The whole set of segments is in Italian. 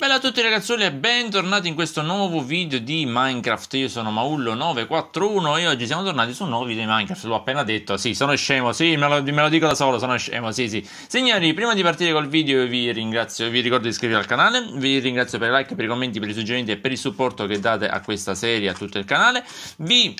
Bella a tutti ragazzuoli e bentornati in questo nuovo video di Minecraft, io sono Maullo941 e oggi siamo tornati su un nuovo video di Minecraft, l'ho appena detto, sì sono scemo, sì me lo, me lo, dico da solo, sono scemo, sì sì Signori, prima di partire col video vi ringrazio, vi ricordo di iscrivervi al canale, vi ringrazio per i like, per i commenti, per i suggerimenti e per il supporto che date a questa serie, a tutto il canale Vi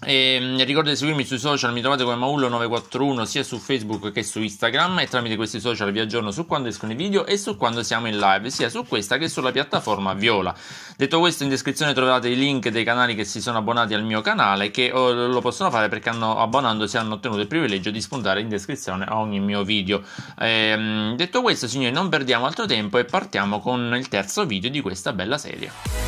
e ehm, ricordo di seguirmi sui social, mi trovate come Maullo941 sia su Facebook che su Instagram e tramite questi social vi aggiorno su quando escono i video e su quando siamo in live, sia su questa che sulla piattaforma Viola. Detto questo, in descrizione trovate i link dei canali che si sono abbonati al mio canale che oh, lo possono fare perché hanno, abbonandosi hanno ottenuto il privilegio di spuntare in descrizione a ogni mio video. Ehm, detto questo, signori, non perdiamo altro tempo e partiamo con il terzo video di questa bella serie.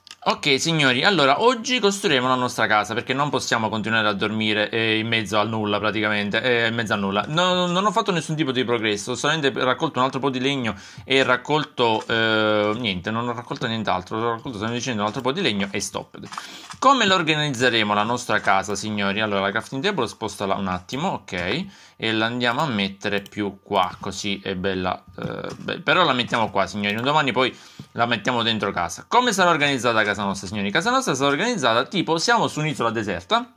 Ok signori, allora oggi costruiremo la nostra casa perché non possiamo continuare a dormire eh, in mezzo al nulla praticamente, eh, in mezzo a nulla. No, non ho fatto nessun tipo di progresso, ho solamente raccolto un altro po' di legno e raccolto eh, niente, non ho raccolto nient'altro, ho raccolto semplicemente un altro po' di legno e stop. Come lo organizzeremo la nostra casa signori? Allora la crafting table spostala un attimo, ok, e la andiamo a mettere più qua, così è bella, eh, però la mettiamo qua signori, un domani poi la mettiamo dentro casa. Come sarà organizzata casa? casa nostra, signori. Casa nostra è stata organizzata tipo siamo su un'isola deserta.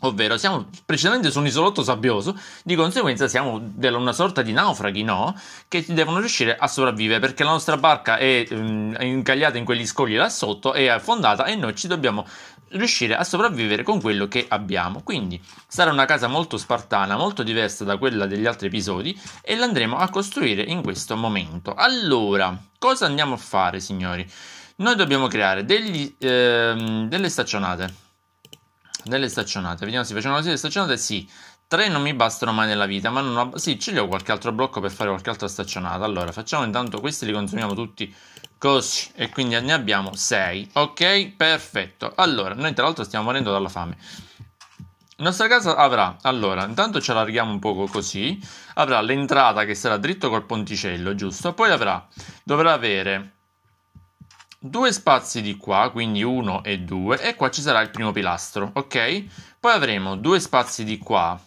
Ovvero siamo precisamente su un isolotto sabbioso, di conseguenza siamo una sorta di naufraghi, no? Che devono riuscire a sopravvivere perché la nostra barca è um, incagliata in quegli scogli là sotto, è affondata e noi ci dobbiamo riuscire a sopravvivere con quello che abbiamo. Quindi sarà una casa molto spartana, molto diversa da quella degli altri episodi e l'andremo a costruire in questo momento. Allora, cosa andiamo a fare, signori? Noi dobbiamo creare degli, eh, delle staccionate. Delle staccionate, vediamo se facciamo così. Le staccionate sì, Tre non mi bastano mai nella vita, ma non ho... Sì, ce li ho qualche altro blocco per fare qualche altra staccionata. Allora, facciamo intanto questi, li consumiamo tutti così. E quindi ne abbiamo sei. Ok, perfetto. Allora, noi tra l'altro stiamo morendo dalla fame. La nostra casa avrà, allora, intanto ci allarghiamo un poco così. Avrà l'entrata che sarà dritto col ponticello, giusto? Poi avrà, dovrà avere due spazi di qua, quindi 1 e 2, e qua ci sarà il primo pilastro, ok? Poi avremo due spazi di qua,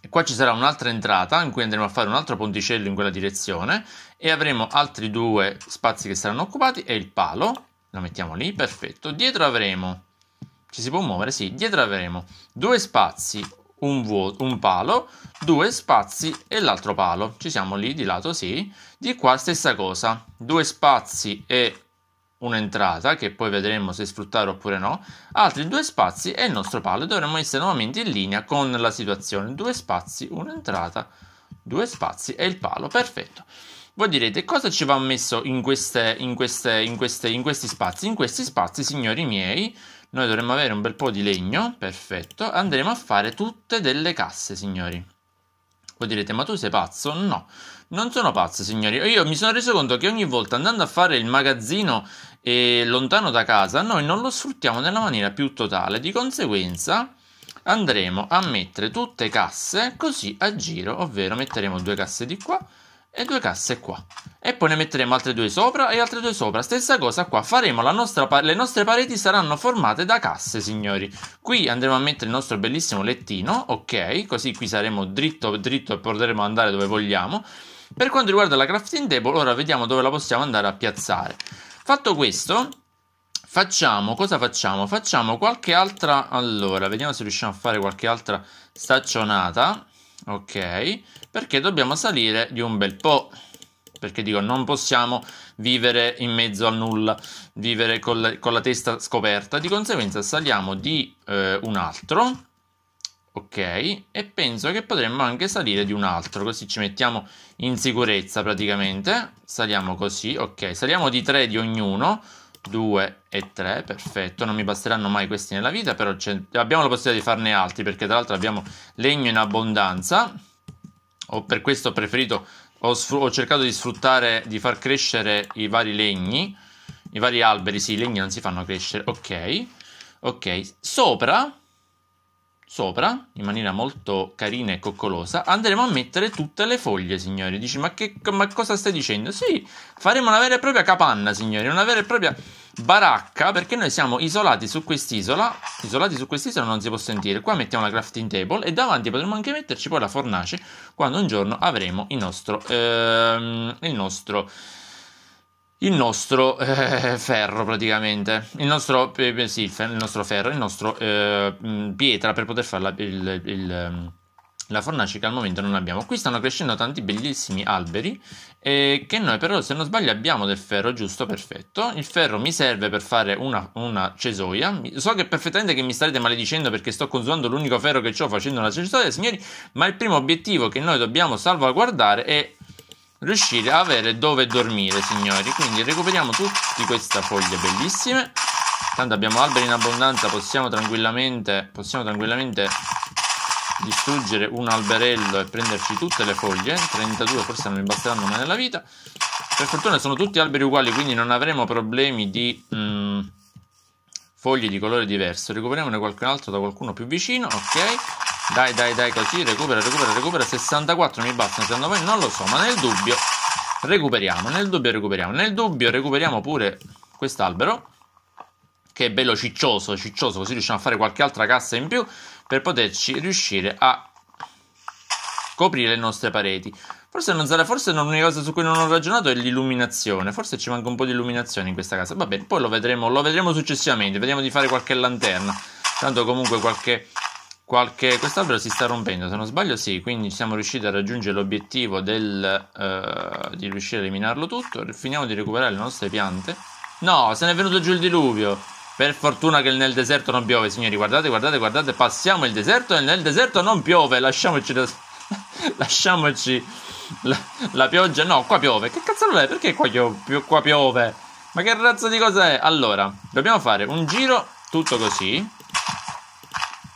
e qua ci sarà un'altra entrata in cui andremo a fare un altro ponticello in quella direzione, e avremo altri due spazi che saranno occupati e il palo, lo mettiamo lì, perfetto. Dietro avremo, ci si può muovere? Sì, dietro avremo due spazi, un, vuoto, un palo, due spazi e l'altro palo, ci siamo lì di lato, sì. Di qua stessa cosa, due spazi e un'entrata che poi vedremo se sfruttare oppure no, altri due spazi e il nostro palo. Dovremmo essere nuovamente in linea con la situazione. Due spazi, un'entrata, due spazi e il palo. Perfetto. Voi direte cosa ci va messo in, queste, in, queste, in, queste, in questi spazi? In questi spazi, signori miei, noi dovremmo avere un bel po' di legno, perfetto, andremo a fare tutte delle casse, signori. Voi direte ma tu sei pazzo? No non sono pazzo, signori. Io mi sono reso conto che ogni volta andando a fare il magazzino eh, lontano da casa, noi non lo sfruttiamo nella maniera più totale. Di conseguenza andremo a mettere tutte casse così a giro, ovvero metteremo due casse di qua e due casse qua. E poi ne metteremo altre due sopra e altre due sopra. Stessa cosa qua, faremo la nostra pa- le nostre pareti saranno formate da casse, signori. Qui andremo a mettere il nostro bellissimo lettino, ok? Così qui saremo dritto dritto e potremo andare dove vogliamo. Per quanto riguarda la crafting table, ora vediamo dove la possiamo andare a piazzare. Fatto questo, facciamo, cosa facciamo? Facciamo qualche altra, allora, vediamo se riusciamo a fare qualche altra staccionata, ok? Perché dobbiamo salire di un bel po', perché dico, non possiamo vivere in mezzo al nulla, vivere con la, con la testa scoperta, di conseguenza saliamo di eh, un altro, Ok, e penso che potremmo anche salire di un altro, così ci mettiamo in sicurezza praticamente. Saliamo così, ok, saliamo di tre di ognuno, due e tre, perfetto, non mi basteranno mai questi nella vita, però abbiamo la possibilità di farne altri, perché tra l'altro abbiamo legno in abbondanza. Ho per questo ho preferito, ho, ho cercato di sfruttare, di far crescere i vari legni, i vari alberi, sì, i legni non si fanno crescere, ok. Ok, sopra sopra, in maniera molto carina e coccolosa, andremo a mettere tutte le foglie, signori. Dici, ma, che, ma cosa stai dicendo? Sì, faremo una vera e propria capanna, signori, una vera e propria baracca, perché noi siamo isolati su quest'isola, isolati su quest'isola non si può sentire, qua mettiamo la crafting table e davanti potremo anche metterci poi la fornace, quando un giorno avremo il nostro... Ehm, il nostro il nostro eh, ferro praticamente, il nostro, eh, sì, il, fer- il nostro, ferro, il nostro eh, mm, pietra per poter fare la, il, il, ehm, la fornace che al momento non abbiamo. Qui stanno crescendo tanti bellissimi alberi eh, che noi però se non sbaglio abbiamo del ferro giusto, perfetto. Il ferro mi serve per fare una, una cesoia. So che perfettamente che mi starete maledicendo perché sto consumando l'unico ferro che ho facendo una cesoia, signori, ma il primo obiettivo che noi dobbiamo salvaguardare è riuscire a avere dove dormire, signori. Quindi recuperiamo tutte queste foglie bellissime. Tanto abbiamo alberi in abbondanza, possiamo tranquillamente, possiamo tranquillamente distruggere un alberello e prenderci tutte le foglie. 32 forse non mi basteranno mai nella vita. Per fortuna sono tutti alberi uguali, quindi non avremo problemi di... Mm, foglie di colore diverso. Recuperiamone qualcun altro da qualcuno più vicino, ok? Dai, dai, dai, così recupera, recupera, recupera. 64 mi bastano, secondo voi non lo so, ma nel dubbio recuperiamo, nel dubbio recuperiamo, nel dubbio recuperiamo pure quest'albero che è bello ciccioso, ciccioso, così riusciamo a fare qualche altra cassa in più per poterci riuscire a coprire le nostre pareti. Forse non sarà, forse l'unica cosa su cui non ho ragionato è l'illuminazione. Forse ci manca un po' di illuminazione in questa casa. Vabbè, poi lo vedremo, lo vedremo successivamente. Vediamo di fare qualche lanterna. Tanto comunque qualche qualche... Quest'albero si sta rompendo, se non sbaglio sì, quindi siamo riusciti a raggiungere l'obiettivo del, uh, di riuscire a eliminarlo tutto. Finiamo di recuperare le nostre piante. No, se ne è venuto giù il diluvio. Per fortuna che nel deserto non piove, signori. Guardate, guardate, guardate. Passiamo il deserto e nel deserto non piove. Lasciamoci... Da... Lasciamoci la... la, pioggia. No, qua piove. Che cazzo è? Perché qua, pio... qua piove? Ma che razza di cosa è Allora, dobbiamo fare un giro tutto così.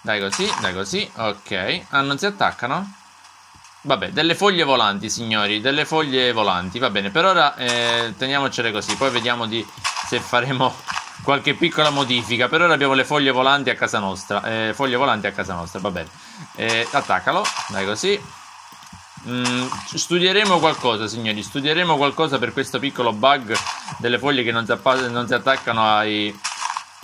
Dai così, dai così, ok. Ah, non si attaccano? Vabbè, delle foglie volanti, signori, delle foglie volanti, va bene. Per ora eh, teniamocele così, poi vediamo di, se faremo qualche piccola modifica. Per ora abbiamo le foglie volanti a casa nostra, eh, foglie volanti a casa nostra, va bene. Eh, attaccalo, dai così. Mm, studieremo qualcosa, signori, studieremo qualcosa per questo piccolo bug delle foglie che non si, non si attaccano ai...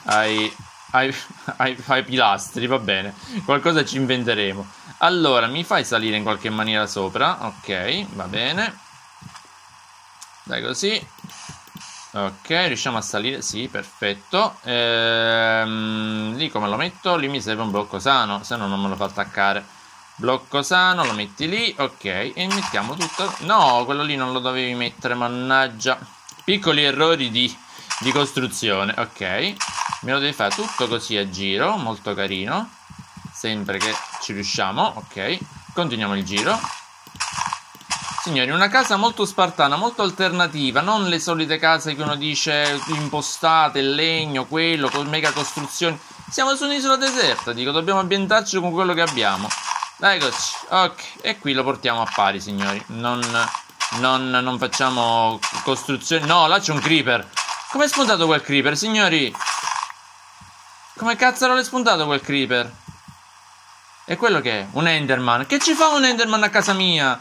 ai ai, ai, ai pilastri, va bene. Qualcosa ci inventeremo. Allora, mi fai salire in qualche maniera sopra? Ok, va bene. Dai così. Ok, riusciamo a salire? Sì, perfetto. Ehm, lì come lo metto? Lì mi serve un blocco sano, se no non me lo fa attaccare. Blocco sano, lo metti lì, ok. E mettiamo tutto... No, quello lì non lo dovevi mettere, mannaggia. Piccoli errori di, di costruzione, ok me lo devi fare tutto così a giro molto carino sempre che ci riusciamo ok continuiamo il giro Signori, una casa molto spartana, molto alternativa, non le solite case che uno dice impostate, il legno, quello, con mega costruzioni. Siamo su un'isola deserta, dico, dobbiamo ambientarci con quello che abbiamo. Dai, così. Ok, e qui lo portiamo a pari, signori. Non, non, non facciamo costruzioni. No, là c'è un creeper. Come è spuntato quel creeper, signori? Come cazzo l'ho spuntato quel creeper? E quello che è? Un enderman. Che ci fa un enderman a casa mia?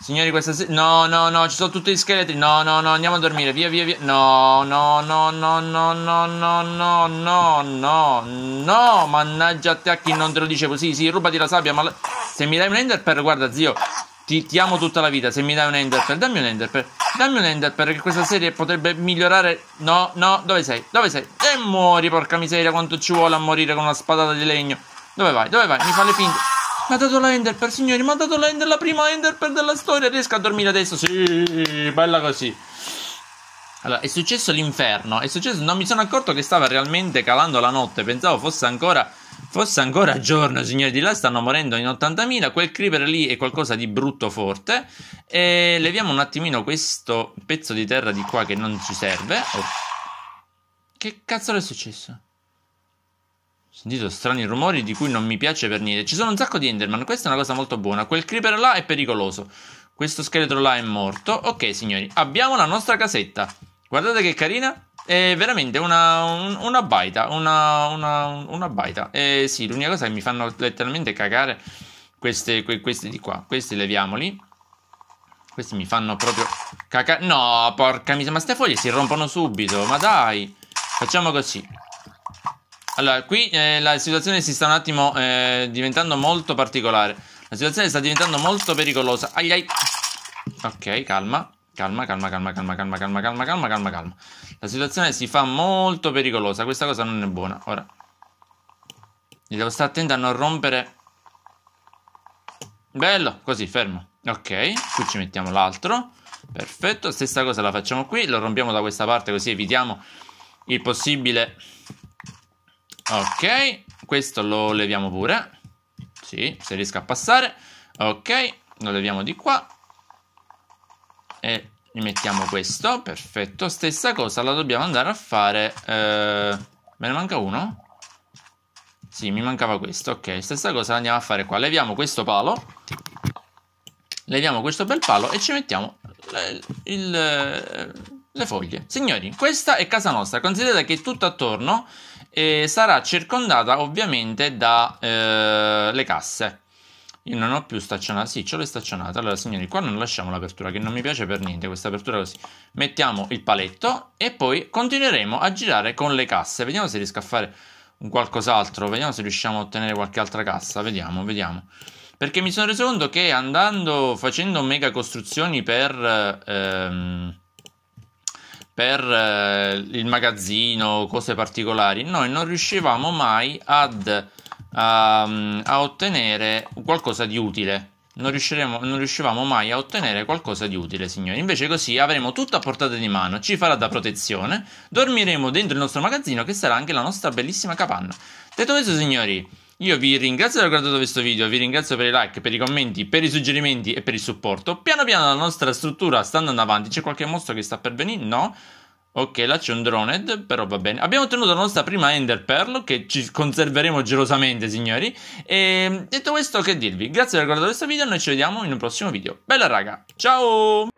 Signori, questa sera... No, no, no, ci sono tutti gli scheletri. No, no, no, andiamo a dormire. Via, via, via. No, no, no, no, no, no, no, no, no, no, no. Mannaggia a te a chi non te lo dicevo. Sì, sì, rubati la sabbia, ma... La... Se mi dai un enderpearl, guarda, zio, ti, ti, amo tutta la vita. Se mi dai un enderpearl, dammi un enderpearl. Dammi un enderpearl, che questa serie potrebbe migliorare... No, no, dove sei? Dove sei? muori, porca miseria, quanto ci vuole a morire con una spadata di legno. Dove vai? Dove vai? Mi fa le finte. Mi ha dato la Enderpearl, signori, mi ha dato la Enderpearl, la prima Enderpearl della storia. Riesco a dormire adesso? Sì, bella così. Allora, è successo l'inferno. È successo. Non mi sono accorto che stava realmente calando la notte. Pensavo fosse ancora. Fosse ancora giorno, signori di là, stanno morendo in 80.000. Quel creeper lì è qualcosa di brutto forte. E leviamo un attimino questo pezzo di terra di qua che non ci serve. Oh. Che cazzo è successo? Ho sentito strani rumori di cui non mi piace per niente. Ci sono un sacco di Enderman, questa è una cosa molto buona. Quel creeper là è pericoloso. Questo scheletro là è morto. Ok, signori, abbiamo la nostra casetta. Guardate che carina. È veramente una, un, una baita. Una, una, una baita. Eh sì, l'unica cosa che mi fanno letteralmente cagare queste, que, queste di qua. Questi leviamoli. Questi mi fanno proprio cacare. No, porca miseria, ma queste foglie si rompono subito. Ma dai. Facciamo così. Allora, qui eh, la situazione si sta un attimo eh, diventando molto particolare. La situazione sta diventando molto pericolosa. Ai ai. Ok, calma. Calma, calma, calma, calma, calma, calma, calma, calma, calma, calma. La situazione si fa molto pericolosa. Questa cosa non è buona. Ora. Devo stare attento a non rompere. Bello, così, fermo. Ok, qui ci mettiamo l'altro. Perfetto, stessa cosa la facciamo qui. Lo rompiamo da questa parte così evitiamo il possibile. Ok, questo lo leviamo pure. Sì, se riesco a passare. Ok, lo leviamo di qua. E mettiamo questo. Perfetto, stessa cosa la dobbiamo andare a fare. Eh, me ne manca uno? Sì, mi mancava questo. Ok, stessa cosa la andiamo a fare qua. Leviamo questo palo. Leviamo questo bel palo e ci mettiamo il, il eh, le foglie. Signori, questa è casa nostra. Considerate che tutto attorno eh, sarà circondata ovviamente dalle eh, casse. Io non ho più staccionato. Sì, ce l'ho staccionata. Allora, signori, qua non lasciamo l'apertura, che non mi piace per niente questa apertura così. Mettiamo il paletto e poi continueremo a girare con le casse. Vediamo se riesco a fare un qualcos'altro. Vediamo se riusciamo a ottenere qualche altra cassa. Vediamo, vediamo. Perché mi sono reso conto che andando, facendo mega costruzioni per... Ehm, per eh, il magazzino, cose particolari, noi non riuscivamo mai ad, a, ehm, a ottenere qualcosa di utile. Non, non, riuscivamo mai a ottenere qualcosa di utile, signori. Invece così avremo tutto a portata di mano, ci farà da protezione, dormiremo dentro il nostro magazzino che sarà anche la nostra bellissima capanna. Detto questo, signori, io vi ringrazio per aver guardato questo video, vi ringrazio per i like, per i commenti, per i suggerimenti e per il supporto. Piano piano la nostra struttura sta andando avanti. C'è qualche mostro che sta per venire? No. Ok, là c'è un droned, però va bene. Abbiamo ottenuto la nostra prima Ender Pearl, che ci conserveremo gelosamente, signori. E detto questo, che dirvi? Grazie per aver guardato questo video, noi ci vediamo in un prossimo video. Bella raga, ciao!